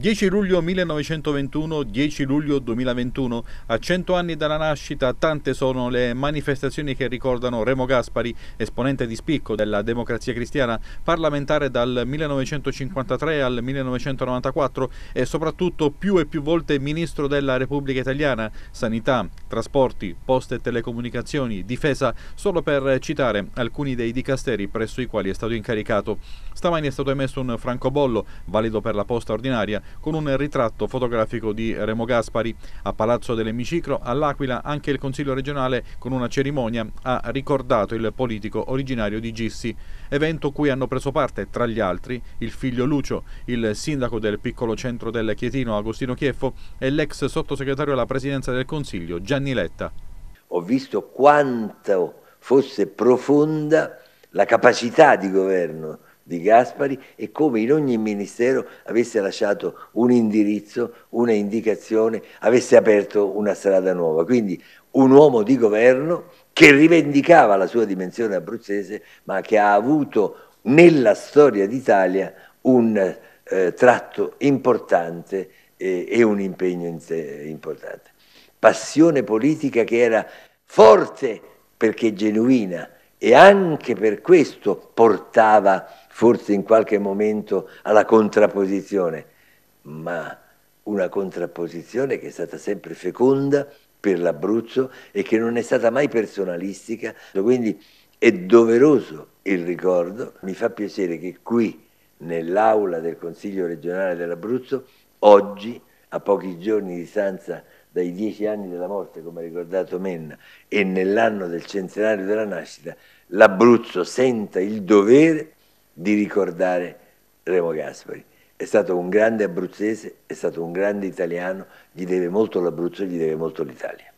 10 luglio 1921, 10 luglio 2021, a 100 anni dalla nascita tante sono le manifestazioni che ricordano Remo Gaspari, esponente di spicco della democrazia cristiana, parlamentare dal 1953 al 1994 e soprattutto più e più volte ministro della Repubblica Italiana, sanità, trasporti, poste e telecomunicazioni, difesa, solo per citare alcuni dei dicasteri presso i quali è stato incaricato. Stamani è stato emesso un francobollo, valido per la posta ordinaria, con un ritratto fotografico di Remo Gaspari. A Palazzo dell'Emiciclo, all'Aquila, anche il Consiglio regionale con una cerimonia ha ricordato il politico originario di Gissi, evento cui hanno preso parte, tra gli altri, il figlio Lucio, il sindaco del piccolo centro del Chietino Agostino Chieffo e l'ex sottosegretario alla presidenza del Consiglio Gianni Letta. Ho visto quanto fosse profonda la capacità di governo di Gaspari e come in ogni ministero avesse lasciato un indirizzo, una indicazione, avesse aperto una strada nuova. Quindi un uomo di governo che rivendicava la sua dimensione abruzzese, ma che ha avuto nella storia d'Italia un eh, tratto importante e, eh, e un impegno in sé importante. Passione politica che era forte perché genuina, e anche per questo portava forse in qualche momento alla contrapposizione, ma una contrapposizione che è stata sempre feconda per l'Abruzzo e che non è stata mai personalistica, quindi è doveroso il ricordo. Mi fa piacere che qui, nell'aula del Consiglio regionale dell'Abruzzo, oggi a pochi giorni di distanza dai dieci anni della morte, come ha ricordato Menna, e nell'anno del centenario della nascita, l'Abruzzo senta il dovere di ricordare Remo Gaspari. È stato un grande abruzzese, è stato un grande italiano, gli deve molto l'Abruzzo, e gli deve molto l'Italia.